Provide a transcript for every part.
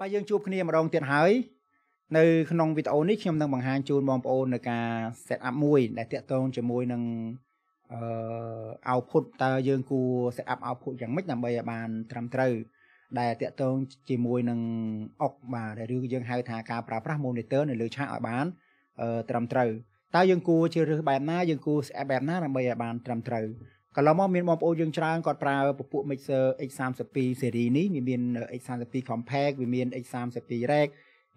បាទយើងជួបគ្នាម្ដងទៀតហើយនៅក្នុងវីដេអូនេះខ្ញុំនឹងបង្ហាញជូនបងប្អូននៅការ set up មួយដែលតាក់ទងជាមួយនឹងអឺ output តើយើងគួរ set up output យ៉ាងម៉េចដើម្បីឲ្យបានត្រឹមត្រូវដែលតាក់ទងជាមួយនឹងអុកបាទឬយើងហៅថាការប្រើប្រាស់ monitor នៅលើឆាកឲ្យបានត្រឹមត្រូវតើយើងគួរជ្រើសរើសបែបណាយើងគួរ set up បែបណាដើម្បីឲ្យបានត្រឹមត្រូវកន្លងមកមានបងប្អូនយើងច្រើនគាត់ប្រើពពួក mixer X32 ស៊េរីនេះវាមាន X32 compact វាមាន X32 rack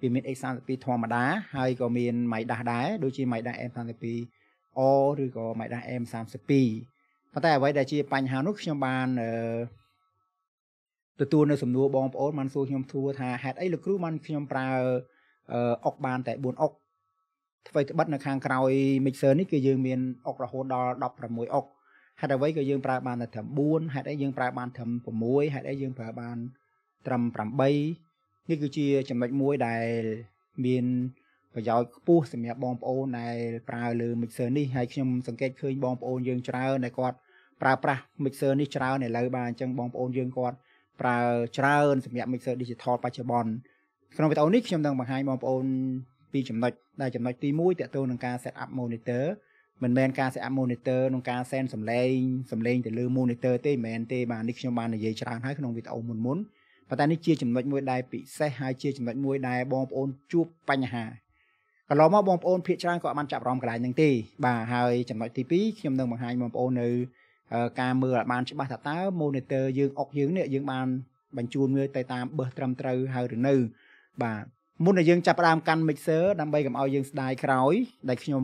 វាមាន X32 ធម្មតា ហើយក៏មានម៉ៃដាស់ដែរដូចជាម៉ៃដាស់ M32 O ឬក៏ម៉ៃដាស់ M32 ប៉ុន្តែអ្វីដែល ជា បញ្ហានោះខ្ញុំបានអឺទទួលនៅសំណួរបងប្អូនបានសួរខ្ញុំធួថាហេតុអីលោកគ្រូបានខ្ញុំប្រើអុកបាន តែ4អុកអ្វីត្បិតនៅខាងក្រោយ mixer នេះគឺយើងមានអុករហូតដល់16អុកហេតុអ្វីក៏យើងប្រើបានតែត្រឹម4ហេតុអីយើងប្រើបានត្រឹម6ហេតុអីយើងប្រើបានត្រឹម8នេះគឺជាចំណុចមួយដែលមានប្រយោជន៍ខ្ពស់សម្រាប់បងប្អូនដែលប្រើលើ mixer នេះហើយខ្ញុំសង្កេតឃើញបងប្អូនយើងច្រើនដែលគាត់ប្រើប្រាស់ mixer នេះច្រើនឥឡូវបាទអញ្ចឹងបងប្អូនយើងគាត់ប្រើច្រើនសម្រាប់ mixer digital បច្ចុប្បន្នក្នុងវីដេអូនេះខ្ញុំនឹងបង្ហាញបងប្អូនពីចំណុចដែលចំណុចទី1តទៅនឹងការ set up monitor មិនមែនការស្អាប់ monitor ក្នុងការ send សំឡេងសំឡេងទៅលើ monitor ទេមិនមែនទេបាទនេះខ្ញុំបាននិយាយច្រើនហើយក្នុងវីដេអូមុនមុនប៉ុន្តែនេះជាចំណុចមួយដែលពិសេសហើយជាចំណុចមួយដែលបងប្អូនជួបបញ្ហាកន្លងមកបងប្អូនភាគច្រើនក៏បានចាប់អារម្មណ៍កន្លែងហ្នឹងទេបាទហើយចំណុចទី2ខ្ញុំនឹងបង្ហាញបងប្អូននៅការមើលឲ្យបានច្បាស់ថាតើ monitor យើងអុកយើងនេះយើងបានបញ្ជូនមើលទៅតាមបឹះត្រឹមត្រូវហើយឬនៅបាទមុនដែលយើងចាប់ផ្ដើមកាន់ mixer ដើម្បីកុំឲ្យយើងស្ដាយក្រោយដែលខ្ញុំ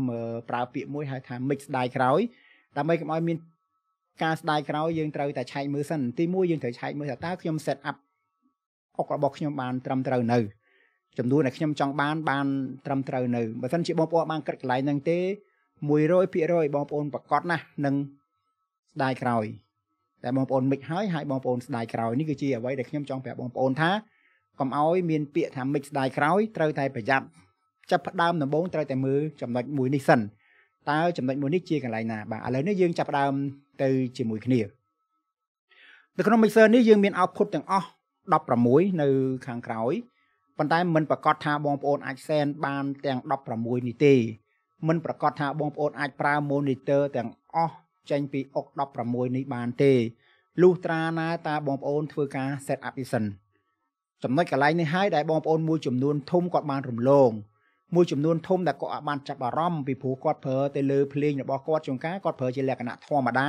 ប្រើពាក្យមួយហៅថា mix ស្ដាយក្រោយ ដើម្បីកុំឲ្យមាន ការស្ដាយក្រោយយើងត្រូវតែឆែកមើលសិនទីមួយយើងត្រូវឆែកមើលថាតើខ្ញុំ set up អុករបស់ខ្ញុំបានត្រឹមត្រូវនៅ ចំនួនដែលខ្ញុំចង់បាន បានត្រឹមត្រូវនៅបើមិនជាបងប្អូនបានគិតកន្លែងហ្នឹងទេ100%បងប្អូនប្រកាសណាស់នឹងស្ដាយក្រោយតែបងប្អូនមិនហើយហើយបងប្អូនស្ដាយក្រោយនេះគឺជាអ្វីដែលខ្ញុំចង់ប្រាប់បងប្អូនថាកុំឲ្យមានពាក្យថាមិចស្ដាយក្រោយត្រូវតែប្រយ័ត្នចាប់ផ្ដើមដំបូងត្រូវតែមើលចំណុចមួយនេះសិនតើចំណុចមួយនេះជាកន្លែងណាបាទឥឡូវនេះយើងចាប់ផ្ដើមទៅជាមួយគ្នានៅក្នុង mixer នេះយើងមាន output ទាំងអស់16នៅខាងក្រោយប៉ុន្តែมันប្រកាសថាបងប្អូនអាច send បាន ទាំង16នេះទេมันប្រកាសថាបងប្អូនអាចប្រើ monitor ទាំងអស់ចេញពីអុក16នេះបានទេលុះត្រាណាតាបងប្អូនធ្វើការ set up vision ចំណុចកន្លែងនេះហើយដែលបងប្អូនមួយចំនួនធំគាត់បានរំលងមួយចំនួនធំដែលគាត់អាចបានចាប់អារម្មណ៍ពីព្រោះគាត់ប្រើទៅលើភ្លេងរបស់គាត់ជួនកាលគាត់ប្រើជាលក្ខណៈធម្មតា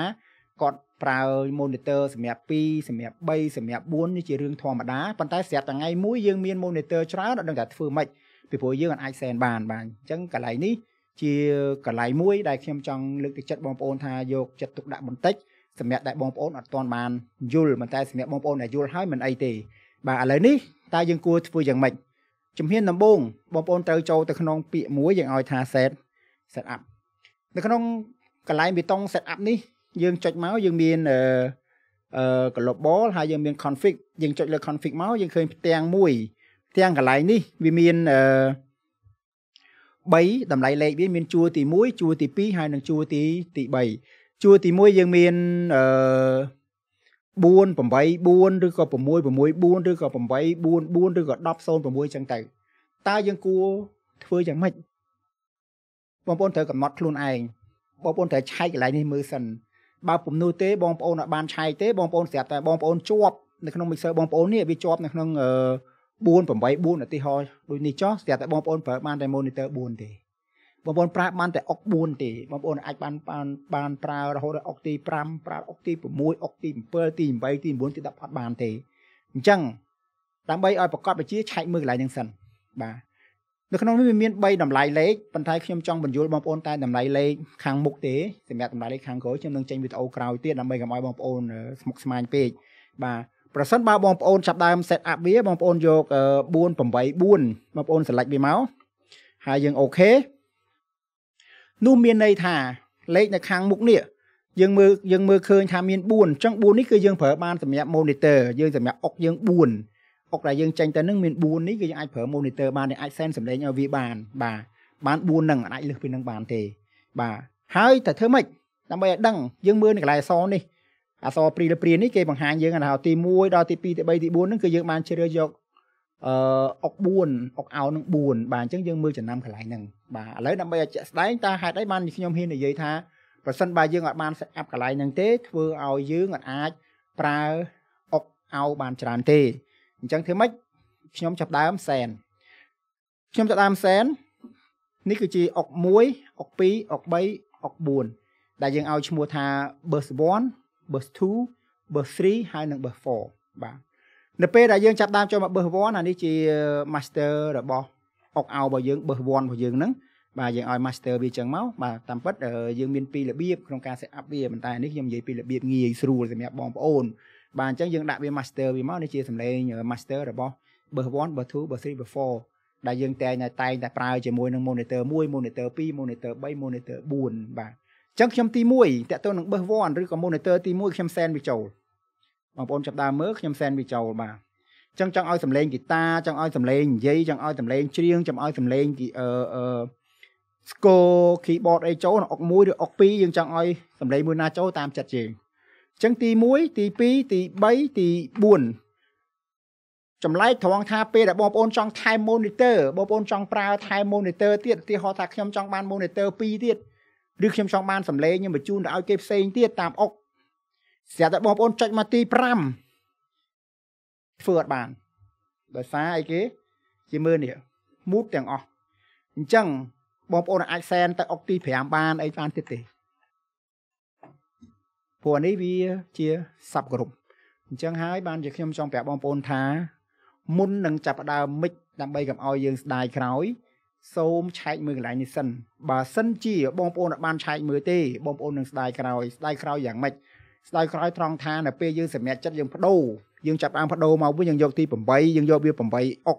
គាត់ប្រើ monitor សម្រាប់2សម្រាប់3សម្រាប់4នេះជារឿងធម្មតាប៉ុន្តែស្រាប់ថ្ងៃមួយយើងមាន monitor ច្រើនអត់ដឹងថាធ្វើម៉េចពីព្រោះយើងអាចសែនបានបាទអញ្ចឹងកន្លែងនេះជាកន្លែងមួយ ដែលខ្ញុំចង់លើកទឹកចិត្តបងប្អូនថាយកចិត្តទុកដាក់បន្តិចសម្រាប់ដែលបងប្អូនអត់ទាន់បានយល់ប៉ុន្តែសម្រាប់បងប្អូនដែលយល់ហើយមិនអីទេបាទឥឡូវនេះតើយើងគួរធ្វើយ៉ាងម៉េចជំហានដំបូងបងប្អូនត្រូវចូលទៅក្នុង ពាក្យមួយយើងឲ្យថា set set up នៅក្នុងកន្លែងបេតុង set up នេះយើងចុចមកយើងមានអឺ global ហើយយើងមាន config យើងចុចលើ config មកយើងឃើញផ្ទាំងមួយផ្ទាំងកន្លែងនេះ វាមានអឺ3តម្លៃលេខវាមានជួរទី1ជួរទី2ហើយនិងជួរទីទី3ជួរទី1យើងមានអឺ484ឬក៏664ឬក៏844ឬក៏1006ចឹងទៅតើយើងគួរធ្វើយ៉ាងម៉េចបងប្អូនត្រូវកំណត់ខ្លួនឯងបងប្អូនត្រូវឆែកកន្លែងនេះមើលសិនបើពំនោះទេបងប្អូនអត់បានឆែកទេបងប្អូនស្រាប់តែបងប្អូនជាប់នៅក្នុង mixer បងប្អូននេះវាជាប់នៅក្នុង484ឧទាហរណ៍ដូចនេះចោះស្រាប់តែបងប្អូនប្រើបានតែ monitor 4ទេបងប្អូនប្រើបានតែអុក4ទេបងប្អូនអាចបានបានបានប្រើរហូតដល់អុកទី5ប្រើអុកទី6អុកទី7ទី8ទី9ទី10អត់បានទេអញ្ចឹងដើម្បីឲ្យប្រកបវិជាឆែកមើលកន្លែងហ្នឹងសិនបាទនៅក្នុងនេះវាមាន3តម្លៃលេខប៉ុន្តែខ្ញុំចង់បញ្យល់បងប្អូនតែតម្លៃលេខខាងមុខទេសម្រាប់តម្លៃលេខខាងក្រោយខ្ញុំនឹងចេញវីដេអូក្រោយទៀតដើម្បីកុំឲ្យបងប្អូនស្មុគស្មាញពេកបាទប្រសិនបើបងប្អូនចាប់ដើម set up វាបងប្អូនយក484បងប្អូន select វាមកហើយយើង OK នោះមានន័យថាលេខនៅខាងមុខនេះយើងមើលយើងមើលឃើញថាមាន4អញ្ចឹង4នេះគឺយើងប្រើបានសម្រាប់ monitor យើងសម្រាប់អុកយើង4អុកដែលយើងចេញទៅនឹងមាន4នេះគឺយើងអាចប្រើ monitor បានអាច send សម្លេងឲ្យវាបានបាទបាន4ហ្នឹងអាចលើសពីនឹងបានទេ បាទហើយតែធ្វើម៉េចដើម្បីឲ្យដឹងយើងមើលនៅកន្លែងអសនេះអសព្រីលព្រាននេះគេបង្ហាញយើងថាទី1ដល់ទី2ទី3ទី4ហ្នឹងគឺយើងបានជ្រើសយកអឺអុក4អុកអោនឹង4បាទអញ្ចឹងយើងមើលចំណាំកន្លែងហ្នឹងបាទឥឡូវដើម្បីឲ្យជាក់ស្ដែងតើហេតុអីបានខ្ញុំហ៊ាននិយាយថាប្រសិនបើយើងអត់បាន set up កន្លែងហ្នឹងទេធ្វើឲ្យយើងអាច ប្រើអុកអោបានច្រើនទេអញ្ចឹងធ្វើម៉េចខ្ញុំចាប់ដើមសែនខ្ញុំចាប់ដើមសែននេះគឺជាអុក1អុក2អុក3អុក4ដែលយើងឲ្យឈ្មោះថា burst 1 burst 2 burst 3ហើយនិង burst 4បាទនៅពេលដែលយើងចាប់ដើមចូលមកបឹសវ័នអានេះជា master របស់អុកអោរបស់យើងបឹសវ័នរបស់យើងហ្នឹងបាទយើងឲ្យ master វាចឹងមកបាទតាមពិតយើងមានពីររបៀបក្នុងការ set up វាប៉ុន្តែនេះខ្ញុំនិយាយពីរបៀបងាយស្រួលសម្រាប់បងប្អូនបាទអញ្ចឹងយើង ដាក់វា master វាមកនេះជាសម្លេង master របស់ bus 1 bus 2 bus 3 bus 4ដែលយើងតែងតែតែងតែប្រើជាមួយនឹង monitor 1 monitor 2 monitor 3 monitor 4បាទអញ្ចឹងខ្ញុំទី1តើតើនឹង bus 1ឬក៏ monitor ទី1ខ្ញុំ send វាចូលបងប្អូនចាប់ដើមមើលខ្ញុំសែនវាចូលបាទចឹងចង់ឲ្យសំឡេងហ្គីតា ចង់ឲ្យសំឡេងនិយាយចង់ឲ្យសំឡេងច្រៀងចង់ឲ្យសំឡេងអឺអឺ score keyboard អីចូលអុក1ឬអុក2យើងចង់ឲ្យសំឡេងមួយណាចូលតាមចិត្តយើងចឹងទី1ទី2ទី3ទី4ចម្លែកត្រង់ថាពេលដែលបងប្អូនចង់ថែ monitor បងប្អូនចង់ប្រើថែ monitor ទៀតឧទាហរណ៍ថាខ្ញុំចង់បាន monitor 2ទៀតឬខ្ញុំចង់បានសំឡេងខ្ញុំបញ្ជូនទៅឲ្យគេផ្សេងទៀតតាមអុកស្រាប់តែបងប្អូនចុចមកទី5ធ្វើអត់បានដោយសារអីគេជាមើលនេះមូតទាំងអស់អញ្ចឹងបងប្អូនអាចសែនទៅអុកទី5បានអីបានទៀតទេព្រោះនេះវាជាសັບក្រុមអញ្ចឹងហើយបានជាខ្ញុំចង់ប្រាប់បងប្អូន ថា មុននឹងចាប់ផ្ដើមមិចដើម្បីកុំឲ្យយើងស្ដាយក្រោយសូមឆែកមើលកន្លែងនេះសិនបើសិនជាបងប្អូនអត់បានឆែកមើលទេបងប្អូននឹងស្ដាយក្រោយស្ដាយក្រោយយ៉ាងម៉េចស្ដៅក្រោយត្រង់ថានៅពេលយើងសម្រេចចិត្តយើងបដូរយើងចាប់បានបដូរមកវិញយើងយកទី8យើងយកវា8អុក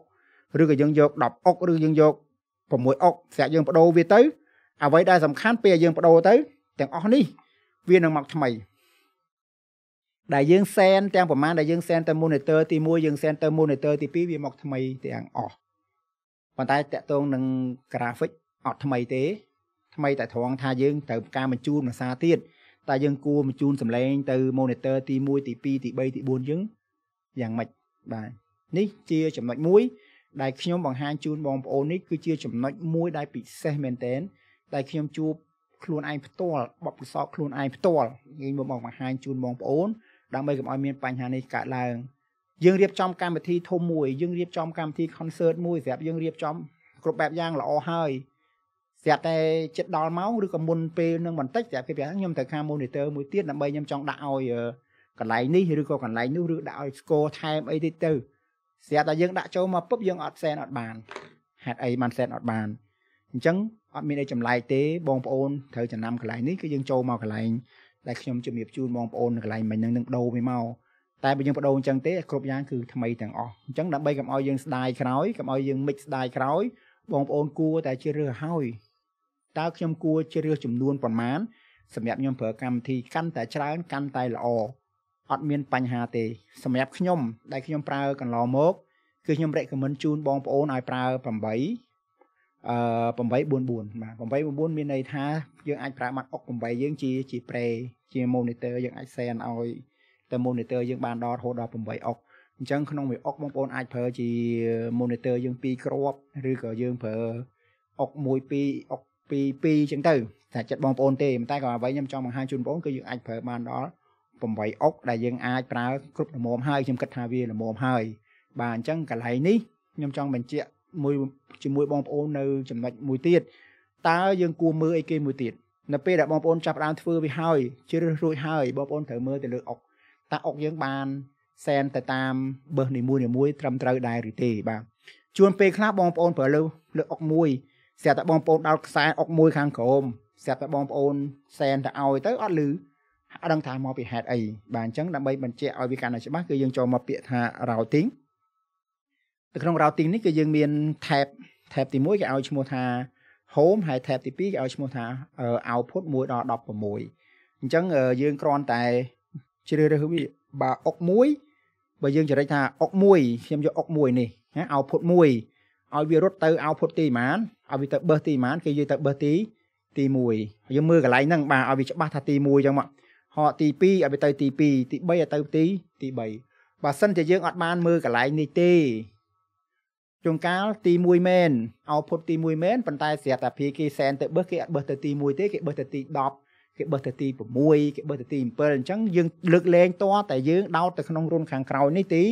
ឬក៏យើងយក10អុកឬយើងយក6អុកស្រាប់យើងបដូរវាទៅអ្វីដែលសំខាន់ពេលយើងបដូរទៅទាំងអស់នេះ វានឹងមកថ្មីដែលយើងសែនទាំងប្រមាណដែលយើងសែនទៅ monitor ទី1យើងសែនទៅ monitor ទី2វាមកថ្មីទាំងអស់ប៉ុន្តែតកតងនឹង graphic អត់ថ្មីទេ ថ្មីតែត្រង់ថាយើងត្រូវការបញ្ជូនភាសាទៀតតែយើងគួរបញ្ជូនសម្លេងទៅ monitor ទី1ទី2ទី3ទី4យើងយ៉ាងម៉េចបាទនេះជាចំណុចមួយ ដែលខ្ញុំបង្ហាញជូនបងប្អូននេះគឺជាចំណុចមួយដែលពិសេសមែនទែនដែលខ្ញុំជួបខ្លួនឯងផ្ទាល់បបពិសោធន៍ខ្លួនឯងផ្ទាល់ងាយមកបង្ហាញជូនបងប្អូនដើម្បីកុំឲ្យមានបញ្ហានេះកើតឡើងយើងរៀបចំកម្មវិធីធំមួយយើងរៀបចំកម្មវិធី concert មួយស្រាប់យើងរៀបចំគ្រប់បែបយ៉ាងល្អហើយស្រាប់តែចិត្តដល់ម៉ោងឬក៏មុនពេលនឹងបន្តិចស្រាប់គេប្រាប់ខ្ញុំត្រូវការ monitor មួយទៀតដើម្បីខ្ញុំចង់ដាក់ឲ្យកន្លែងនេះឬក៏កន្លែងនោះឬដាក់ឲ្យ score ថែមអីទៀតទៅស្រាប់តែយើងដាក់ចូលមកពុបយើងអត់សែនអត់បានហេតុអីបានសែនអត់បានអញ្ចឹងអត់មានអីចម្លែកទេបងប្អូនត្រូវចំណាំកន្លែងនេះគឺយើងចូលមកកន្លែងដែលខ្ញុំជំរាបជូនបងប្អូននៅកន្លែងមិញហ្នឹងនឹងដូរវាមកតែបើយើងបដូរអញ្ចឹងទេគ្រប់យ៉ាងគឺថ្មីទាំងអស់អញ្ចឹងដើម្បីកុំឲ្យយើងស្ដាយក្រោយកុំឲ្យយើងមិចស្ដាយក្រោយបងប្អូនគួរតែជ្រើសរើសឲ្យតើខ្ញុំគួរជ្រើសចំនួនប្រមាណសម្រាប់ខ្ញុំប្រើកម្មវិធីកាន់តែច្រើនកាន់តែល្អអត់មានបញ្ហាទេសម្រាប់ខ្ញុំ ដែលខ្ញុំប្រើកន្លងមកគឺខ្ញុំ recommend ជូនបងប្អូនឲ្យប្រើ8អឺ844បាទ844មានន័យថាយើងអាចប្រើបាត់អុក8យើងជាជា prey ជា monitor យើងអាច send ឲ្យទៅ monitor យើងបានដល់រហូតដល់8អុកអញ្ចឹងក្នុងមួយអុកបងប្អូនអាចប្រើជា monitor យើង2គ្រាប់ឬក៏យើងប្រើអុក1 2អុកពី2ចឹងទៅតែចិត្តបងប្អូនទេតែក៏អ្វីខ្ញុំចង់បង្ហាញជូនបងប្អូនគឺយើងអាចប្រើបានដល់8អុកដែលយើងអាចប្រើគ្រប់ល្មមហើយខ្ញុំគិតថាវាល្មមហើយ បាទអញ្ចឹងកន្លែងនេះខ្ញុំចង់បញ្ជាក់មួយជាមួយបងប្អូននៅចំណុចមួយទៀតតើយើងគួរមើលអីគេមួយទៀតនៅពេលដែលបងប្អូនចាប់ផ្ដើមធ្វើវាហើយជ្រើសរួចហើយបងប្អូនត្រូវមើលទៅលើអុកតើអុកយើងបានសែនទៅតាមបឺសនីមួយៗត្រឹមត្រូវដែរឬទេបាទជួនពេលខ្លះបងប្អូនប្រើលើលើអុកមួយស្រាប់តែបងប្អូនដល់ខ្សែអុកមួយខាងក្រោមស្រាប់តែបងប្អូនសែនទៅឲ្យទៅអត់ឮអត់ដឹងថាមកពីហេតុអីបាទអញ្ចឹងដើម្បីបញ្ជាក់ឲ្យវាកាន់តែច្បាស់គឺយើងចូលមកពាក្យថា routing នៅក្នុង routing នេះគឺយើងមាន tab tab ទី1គេឲ្យឈ្មោះថា home ហើយ tab ទី2គេឲ្យឈ្មោះថា output 1ដល់16អញ្ចឹងយើងគ្រាន់តែជ្រើសរើសវាបាទអុក1បើយើងចរិចថាអុក1ខ្ញុំយកអុក1នេះណា output 1ឲ្យវារត់ទៅ output ទីប៉ុន្មានឲ្យវាទៅបឹះទីប៉ុន្មានគេនិយាយទៅបឹះទីទី1យើងមើលកន្លែងហ្នឹងបាទឲ្យវាច្បាស់ថាទី1ចឹងមកហកទី2ឲ្យវាទៅទី2ទី3ឲ្យទៅទីទី3បើសិនជាយើងអត់បានមើលកន្លែងនេះទេជួនកាលទី1មែនអោពុតទី1មែនប៉ុន្តែស្រាប់តែភីគេសែនទៅបឹះគេអត់បឹះទៅទី1ទេគេបឹះទៅទី10គេបឹះទៅទី6គេបឹះទៅទី7អញ្ចឹងយើងលើកលែងតតែយើងដោតទៅក្នុងរុនខាងក្រោយនេះទី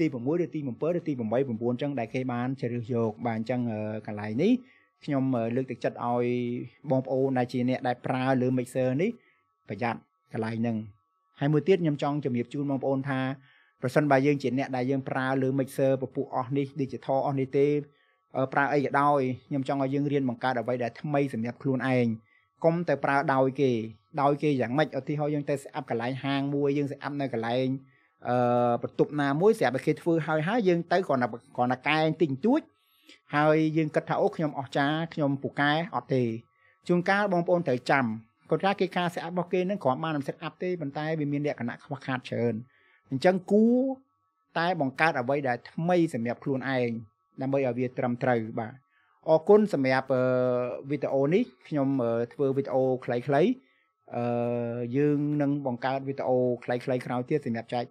ទី6ឬទី7ឬទី8 9អញ្ចឹងដែលគេបានជ្រើសយកបាទអញ្ចឹងកន្លែងនេះខ្ញុំលើកទឹកចិត្តឲ្យបងប្អូនដែលជាអ្នកដែលប្រើលើ mixer នេះប្រយ័ត្នកន្លែងហ្នឹងហើយមួយទៀតខ្ញុំចង់ជម្រាបជូនបងប្អូនថាប្រសិនបើយើងជាអ្នកដែលយើងប្រើលើ mixer ពពុះអស់នេះ digital អស់នេះទេប្រើអីក៏ដោយខ្ញុំចង់ឲ្យយើងរៀនបង្កើតអ្វីដែលថ្មីសម្រាប់ខ្លួនឯងកុំទៅប្រើដោយគេដោយគេយ៉ាងម៉េចឧទាហរណ៍យើងទៅស្អាប់កន្លែងហាងមួយយើងស្អាប់នៅកន្លែងអឺបន្ទប់ណាមួយស្រាប់តែគេធ្វើ ហើយហើយយើង ទៅគ្រាន់តែគ្រាន់តែកែងតិចតួចហើយយើងគិតថាអូខ្ញុំអស្ចារ្យខ្ញុំពូកែអត់ទេជួនកាលបងប្អូនត្រូវចាំគាត់ថាគេការសិអាប់របស់គេនឹងគ្រាន់បានមិនសិអាប់ទេប៉ុន្តែវាមានលក្ខណៈខ្វះខាតច្រើនអញ្ចឹងគូតែបង្កើតអ្វីដែល ថ្មី សម្រាប់ខ្លួនឯងដើម្បីឲ្យវាត្រឹមត្រូវបាទអរគុណសម្រាប់វីដេអូនេះខ្ញុំធ្វើវីដេអូខ្លីៗអឺយើងនឹងបង្កើតវីដេអូខ្លីៗក្រោយទៀតសម្រាប់ចែក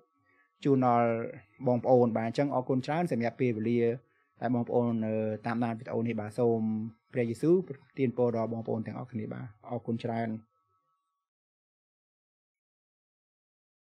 ជូនដល់បងប្អូនបាទអញ្ចឹងអរគុណច្រើនសម្រាប់ពេលវេលាហើយបងប្អូន តាមដានវីដេអូនេះបាទសូមព្រះយេស៊ូវប្រទានពរដល់បងប្អូនទាំងអស់គ្នាបាទអរគុណច្រើន